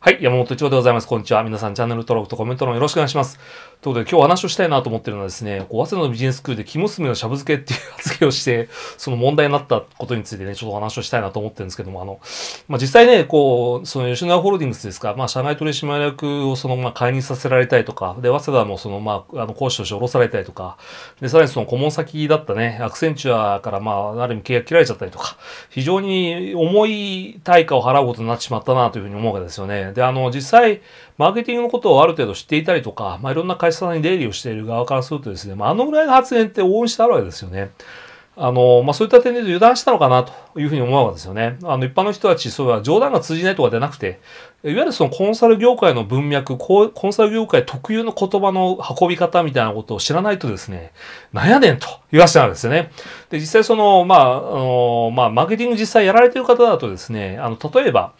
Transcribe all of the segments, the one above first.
はい、山本一郎でございます。こんにちは。皆さん、チャンネル登録とコメントのよろしくお願いします。ということで、今日話をしたいなと思ってるのはですね、こう、早稲田のビジネススクールで、木娘のしゃぶ漬けっていう発言をして、その問題になったことについてね、ちょっとお話をしたいなと思ってるんですけども、あの、まあ、実際ね、こう、その吉野家ホールディングスですか、まあ、社外取締役をその、まま解任させられたりとか、で、早稲田もその、まあ、あの、講師として降ろされたりとか、で、さらにその顧問先だったね、アクセンチュアから、まあ、ある意味契約切られちゃったりとか、非常に重い対価を払うことになってしまったなというふうに思うわけですよね。で、あの、実際、マーケティングのことをある程度知っていたりとか、まあ、いろんな会社さんに出入りをしている側からするとですね、まあ、あのぐらいの発言って応援してあるわけですよね。あの、まあ、そういった点で油断したのかなというふうに思うわけですよね。あの、一般の人たち、それは冗談が通じないとかじゃなくて、いわゆるそのコンサル業界の文脈、コンサル業界特有の言葉の運び方みたいなことを知らないとですね、なんやねんと言わせたんですよね。で、実際その、まあ、あの、まあ、マーケティング実際やられてる方だとですね、あの、例えば、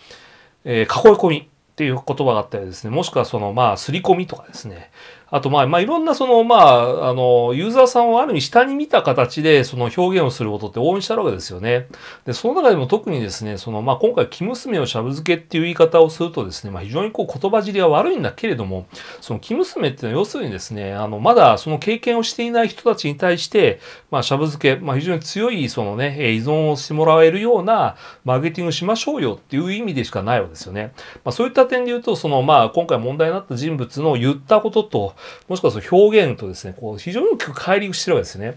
えー、囲い込み。っていう言葉があったりですね、もしくはその、まあ、すり込みとかですね、あと、まあ、まあ、いろんな、その、まあ、あの、ユーザーさんをある意味下に見た形で、その表現をすることって応援してあるわけですよね。で、その中でも特にですね、その、まあ、今回、生娘をしゃぶ漬けっていう言い方をするとですね、まあ、非常にこう、言葉尻は悪いんだけれども、その、生娘っていうのは、要するにですね、あの、まだその経験をしていない人たちに対して、まあ、しゃぶ漬け、まあ、非常に強い、そのね、依存をしてもらえるような、マーケティングしましょうよっていう意味でしかないわけですよね。まあ、そういった点で言うと、その、まあ、今回問題になった人物の言ったことと、もしくはその表現とですね、こう非常に大きく乖離してるわけですね。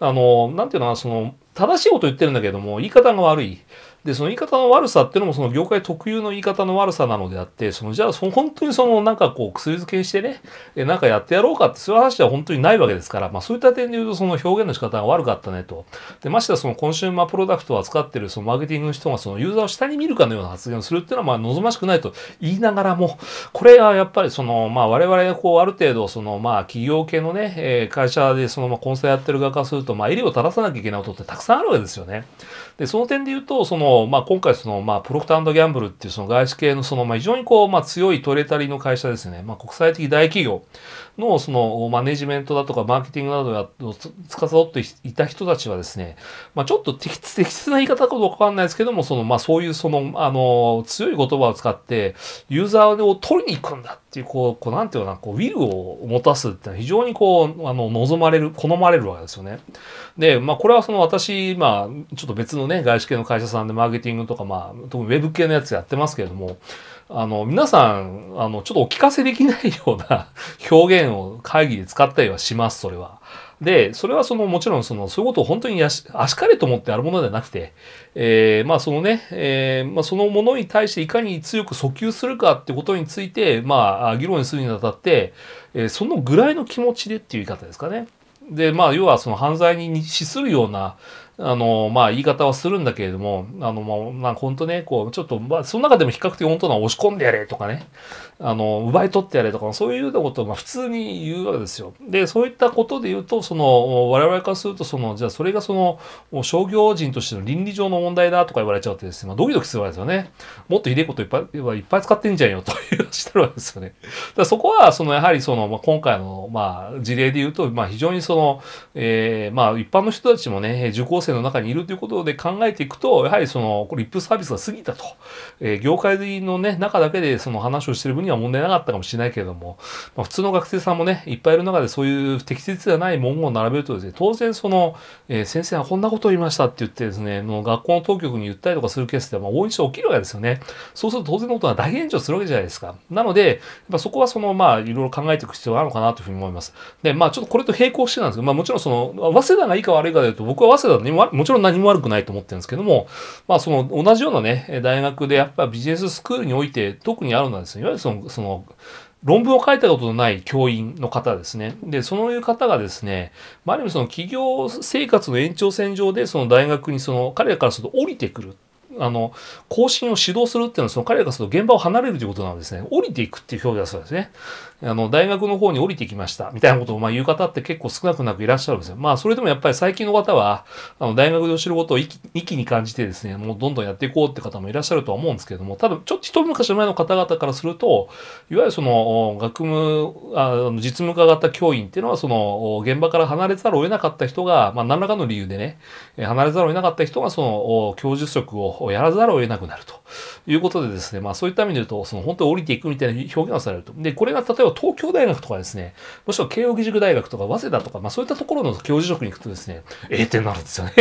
あの、なんていうのかな、その、正しいこと言ってるんだけども、言い方が悪い。で、その言い方の悪さっていうのもその業界特有の言い方の悪さなのであって、そのじゃあそ本当にそのなんかこう薬漬けにしてね、えなんかやってやろうかってそういう話では本当にないわけですから、まあそういった点で言うとその表現の仕方が悪かったねと。で、ましてはそのコンシューマープロダクトを扱ってるそのマーケティングの人がそのユーザーを下に見るかのような発言をするっていうのはまあ望ましくないと言いながらも、これはやっぱりそのまあ我々がこうある程度そのまあ企業系のね、え会社でそのまあコンサルやってる側からするとまあ襟を正さなきゃいけないことってたくさんあるわけですよね。でその点で言うとその、まあ、今回その、まあ、プロクターギャンブルっていうその外資系のその、まあ、非常にこう、まあ、強いトレータリーの会社ですね、まあ、国際的大企業のそのマネジメントだとかマーケティングなどをどっていた人たちはですね、まあ、ちょっと適切な言い方かどうかわかんないですけども、そのまあそういうそのあの強い言葉を使ってユーザーを取りに行くんだっていうこう、こうなんていうかな、こうウィルを持たすっていうのは非常にこうあの望まれる、好まれるわけですよね。で、まあこれはその私、まあちょっと別のね、外資系の会社さんでマーケティングとかまあ特にウェブ系のやつやってますけれども、あの、皆さん、あの、ちょっとお聞かせできないような 表現を会議で使ったりはします、それは。で、それはその、もちろんその、そういうことを本当にあしかれと思ってあるものではなくて、えー、まあそのね、えー、まあそのものに対していかに強く訴求するかってことについて、まあ、議論するにあたって、えー、そのぐらいの気持ちでっていう言い方ですかね。で、まあ、要はその犯罪に資するようなあの、まあ、言い方はするんだけれども、あの、まあ、本当ね、こう、ちょっと、まあ、その中でも比較的本当な押し込んでやれとかね、あの、奪い取ってやれとか、そういうようなことを、まあ、普通に言うわけですよ。で、そういったことで言うと、その、我々からすると、その、じゃあ、それがその、商業人としての倫理上の問題だとか言われちゃうとですね、まあ、ドキドキするわけですよね。もっとひでえこといっぱい、いっぱい使ってんじゃんよ、という、してるわけですよね。だそこは、その、やはり、その、まあ、今回の、まあ、事例で言うと、まあ、非常にその、えー、まあ、一般の人たちもね、受講生生の中にいるということで考えていくと、やはりその、これ一風サービスが過ぎたと。えー、業界のね、中だけでその話をしてる分には問題なかったかもしれないけれども、まあ、普通の学生さんもね、いっぱいいる中でそういう適切ではない文言を並べるとですね、当然その、えー、先生はこんなことを言いましたって言ってですね、の学校の当局に言ったりとかするケースって、まあ、大いにして起きるわけですよね。そうすると当然のことは大炎上するわけじゃないですか。なので、っぱそこはその、まあ、いろいろ考えていく必要があるのかなというふうに思います。で、まあ、ちょっとこれと並行してなんですけど、まあ、もちろんその、早稲田がいいか悪いかで言うと、僕は早稲田のも、もちろん何も悪くないと思ってるんですけども、まあその同じようなね、大学でやっぱビジネススクールにおいて特にあるのはですね、いわゆるその、その、論文を書いたことのない教員の方ですね。で、そのいう方がですね、まあ、ある意味その企業生活の延長線上で、その大学にその彼らからすると降りてくるあの更新を指導するっていうのはその彼らがその現場を離れるということなんですね降りていくっていう表現だそうですねあの大学の方に降りてきましたみたいなことをまあ言う方って結構少なくなくいらっしゃるんですよまあそれでもやっぱり最近の方はあの大学で教えることを一気に感じてですねもうどんどんやっていこうって方もいらっしゃるとは思うんですけれどもただちょっと一昔前の方々からするといわゆるその学務あの実務化型教員っていうのはその現場から離れざるを得なかった人が、まあ、何らかの理由でね離れざるを得なかった人がその教授職ををやらざるを得なくなるということでですね、まあそういった意味で言うと、その本当に降りていくみたいな表現をされると。で、これが例えば東京大学とかですね、もしくは慶應義塾大学とか早稲田とか、まあそういったところの教授職に行くとですね、ええってなるんですよね。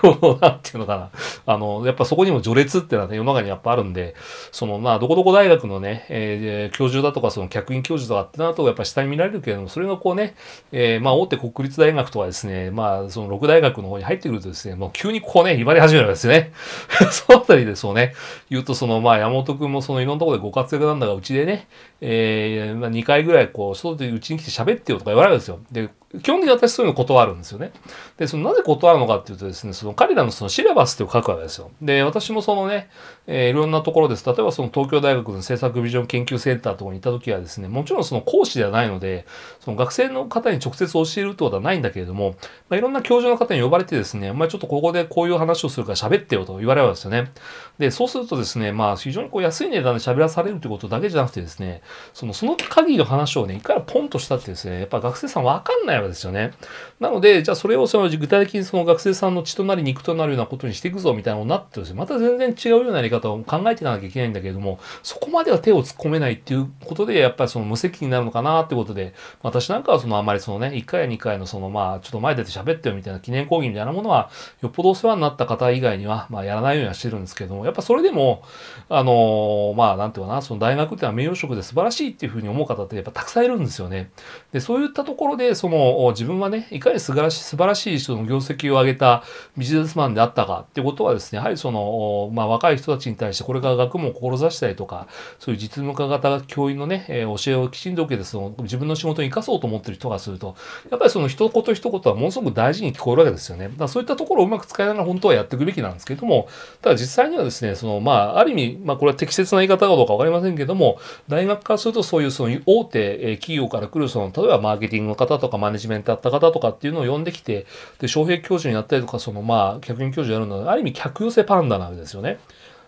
こう、なんていうのかな。あの、やっぱそこにも序列ってのはね、世の中にやっぱあるんで、そのまあどこどこ大学のね、えー、教授だとかその客員教授とかってなるとやっぱ下に見られるけれども、それがこうね、えー、まあ大手国立大学とかですね、まあその6大学の方に入ってくるとですね、もう急にこうね、威張り始めるわけですよね。そのあたりでそうね、言うと、その、まあ、山本君もそのいろんなところでご活躍なんだが、うちでね、えー、まあ、2回ぐらい、こう、外でうちに来て喋ってよとか言われるんですよ。で、基本的に私そういうの断るんですよね。で、そのなぜ断るのかっていうとですね、その彼らのそのシレバスって書くわけですよ。で、私もそのね、えー、いろんなところです。例えばその東京大学の政策ビジョン研究センターとかに行った時はですね、もちろんその講師ではないので、その学生の方に直接教えるってことはないんだけれども、まあ、いろんな教授の方に呼ばれてですね、まあ、ちょっとここでこういう話をするから喋ってよと言われるわけですよね。で、そうするとですね、まあ非常にこう安い値段で喋らされるってことだけじゃなくてですね、そのその限りの話をね、いくらポンとしたってですね、やっぱ学生さんわかんないわけですよね。なので、じゃあそれをその具体的にその学生さんの血となり肉となるようなことにしていくぞみたいなのになってるんですよ。また全然違うようなやり方を考えていかなきゃいけないんだけれども、そこまでは手を突っ込めないっていうことで、やっぱりその無責任になるのかなってことで、私なんかはそのあまりそのね、1回や2回のそのまあ、ちょっと前出て喋ってよみたいな記念講義みたいなものは、よっぽどお世話になった方以外には、まあやらないようにはしてるんですけども、やっぱそれでも、あのー、まあなんていうかな、その大学っていうのは名誉職で素晴らしいっていうふうに思う方ってやっぱたくさんいるんですよね。で、そういったところで、その、自分はね、いかに素晴らしい、素晴らしい人の業績を上げたビジネスマンであったかっていうことはですね、やはりその、まあ、若い人たちに対してこれから学問を志したりとか、そういう実務家型教員のね、え教えをきちんと受けて、その自分の仕事に生かそうと思ってる人がすると、やっぱりその一言一言はものすごく大事に聞こえるわけですよね。だそういったところをうまく使いながら本当はやっていくべきなんですけども、ただ実際にはですね、その、まあ、ある意味、まあ、これは適切な言い方かどうかわかりませんけども、大学からするとそういうその大手企業から来るその、例えばマーケティングの方とかマネジジメントやった方とかっていうのを呼んできて、で、昌平教授になったりとか、その、まあ、客員教授やるのは、ある意味客寄せパンダなんですよね。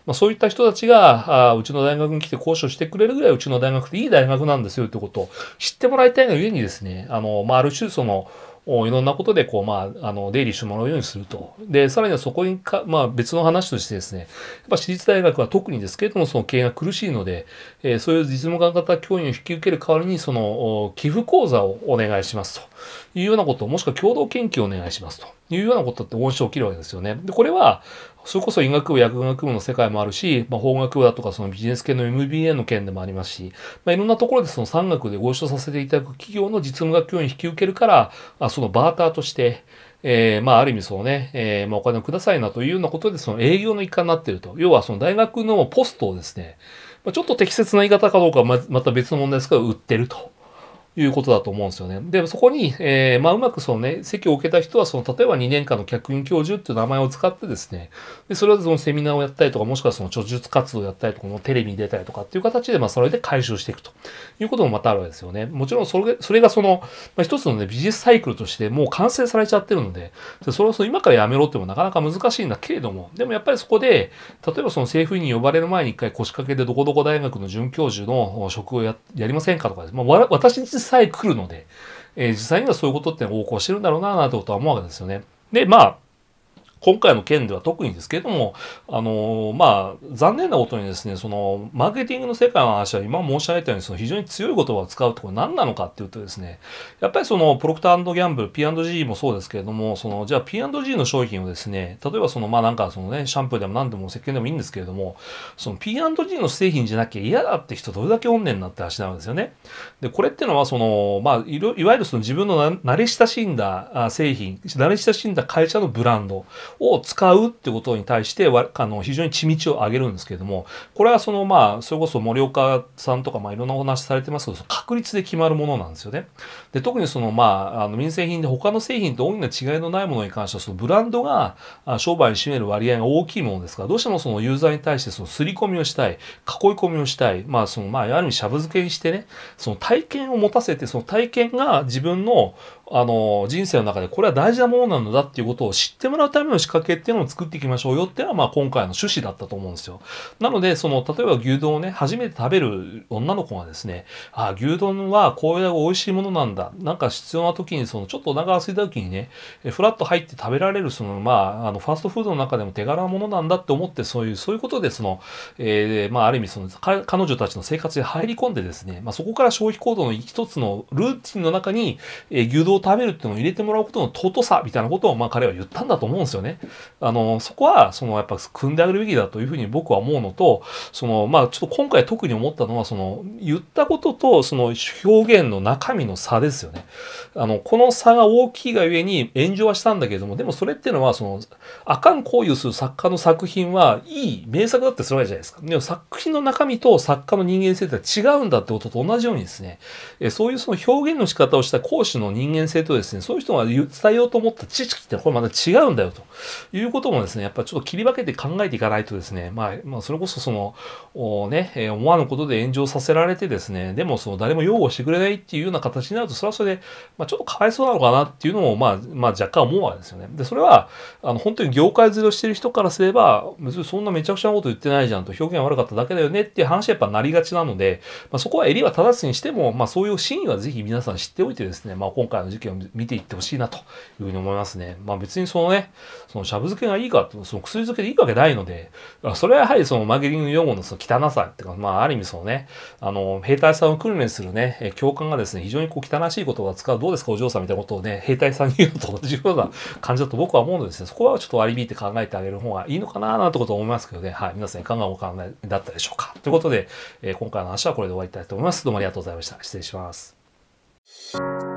まあ、そういった人たちがあ、うちの大学に来て講師をしてくれるぐらい、うちの大学っていい大学なんですよってことを知ってもらいたいがゆえにですね、あの、まあ、ある種、その、いろんなことで、こう、まあ、あの、出入りしてもらうようにすると。で、さらにはそこにか、まあ、別の話としてですね、やっぱ私立大学は特にですけれども、その経営が苦しいので、えー、そういう実務型教員を引き受ける代わりに、その、寄付講座をお願いしますと。いうようなこと、もしくは共同研究をお願いしますというようなことって恩賞を切るわけですよね。で、これは、それこそ医学部、薬学部の世界もあるし、まあ、法学部だとかそのビジネス系の MBA の件でもありますし、まあ、いろんなところでその産学でご一緒させていただく企業の実務学教員引き受けるから、まあ、そのバーターとして、えー、まあ、ある意味そうね、えー、まあ、お金をくださいなというようなことで、その営業の一環になっていると。要は、その大学のポストをですね、まあ、ちょっと適切な言い方かどうかはまた別の問題ですが、売ってると。いうことだと思うんですよね。で、そこに、えー、まあ、うまくそのね、席を受けた人は、その、例えば2年間の客員教授っていう名前を使ってですね、で、それでそのセミナーをやったりとか、もしくはその、著述活動をやったりとか、のテレビに出たりとかっていう形で、まあ、それで回収していくということもまたあるわけですよね。もちろん、それ、それがその、まあ、一つのね、ビジネスサイクルとしてもう完成されちゃってるので、でそれをその今からやめろってもなかなか難しいんだけれども、でもやっぱりそこで、例えばその政府に呼ばれる前に一回腰掛けでどこどこ大学の准教授の職をややりませんかとかです、まあ、私さえ来るので、えー、実際にはそういうことって横行してるんだろうな、なんてことは思うわけですよね。で、まあ、今回の件では特にですけれども、あのまあ、残念なことにですね、その、マーケティングの世界の話は今申し上げたように、その非常に強い言葉を使うってこれ何なのかっていうとですね、やっぱりその、プロクターギャンブル、P&G もそうですけれども、その、じゃあ P&G の商品をですね、例えばその、まあなんかそのね、シャンプーでも何でも石鹸でもいいんですけれども、その P&G の製品じゃなきゃ嫌だって人どれだけ怨念なって話なんですよね。で、これってのはその、まあ、いわゆるその自分の慣れ親しんだ製品、慣れ親しんだ会社のブランド、を使うってことに対してあの非常に地道を上げるんですけれどもこれはそのまあそれこそ森岡さんとかまあいろんなお話されてますけど確率で決まるものなんですよね。で特にそのまああの民生品で他の製品と大きな違いのないものに関してはそのブランドが商売に占める割合が大きいものですからどうしてもそのユーザーに対してその刷り込みをしたい囲い込みをしたいまあそのまあある意味しゃぶ漬けにしてねその体験を持たせてその体験が自分のあの人生の中でこれは大事なものなんだっていうことを知ってもらうための仕掛けっていうのを作っていきましょうよっていうのは、まあ、今回の趣旨だったと思うんですよ。なので、その、例えば牛丼をね、初めて食べる女の子がですね、あ牛丼はこういう美味しいものなんだ。なんか必要な時に、その、ちょっとお腹が空いた時にね、ふらっと入って食べられる、その、まあ、あの、ファーストフードの中でも手柄なものなんだって思って、そういう、そういうことで、その、えー、まあ、ある意味、その、彼女たちの生活に入り込んでですね、まあ、そこから消費行動の一つのルーティンの中に、えー、牛丼を食べるっていうのを入れてもらうことの尊さみたいなことを、まあ、彼は言ったんだと思うんですよね。ねあのそこはそのやっぱ組んであげるべきだというふうに僕は思うのとそのまあちょっと今回特に思ったのはその言ったこととその表現の中身の差ですよね。あのこの差が大きいがゆえに炎上はしたんだけれどもでもそれっていうのはそのあかん行為をする作家の作品はいい名作だってするわけじゃないですか。でも作品の中身と作家の人間性って違うんだってことと同じようにですねえそういうその表現の仕方をした講師の人間性とですねそういう人が伝えようと思った知識ってこれまた違うんだよと。いうこともですね、やっぱちょっと切り分けて考えていかないとですね、まあ、まあ、それこそその、おね、えー、思わぬことで炎上させられてですね、でもその誰も擁護してくれないっていうような形になると、それはそれで、まあ、ちょっとかわいそうなのかなっていうのも、まあ、まあ、若干思うわけですよね。で、それは、あの、本当に業界ずれをしてる人からすれば、別にそんなめちゃくちゃなこと言ってないじゃんと、表現悪かっただけだよねっていう話はやっぱなりがちなので、まあ、そこは襟は正すにしても、まあ、そういう真意はぜひ皆さん知っておいてですね、まあ、今回の事件を見ていってほしいなというふうに思いますね。まあ、別にそのね、そのしゃぶ漬けがいいかその薬漬けでいいわけないので、それはやはりそのマーケティング用語のその汚さっていうか、まあある意味そのね、あの、兵隊さんを訓練するね、教官がですね、非常にこう汚しい言葉を使う、どうですかお嬢さんみたいなことをね、兵隊さんに言うのと同じような感じだと僕は思うのですね、そこはちょっと割り引いて考えてあげる方がいいのかななんてことを思いますけどね、はい、皆さんいかがお考えだったでしょうか。ということで、えー、今回の話はこれで終わりたいと思います。どうもありがとうございました。失礼します。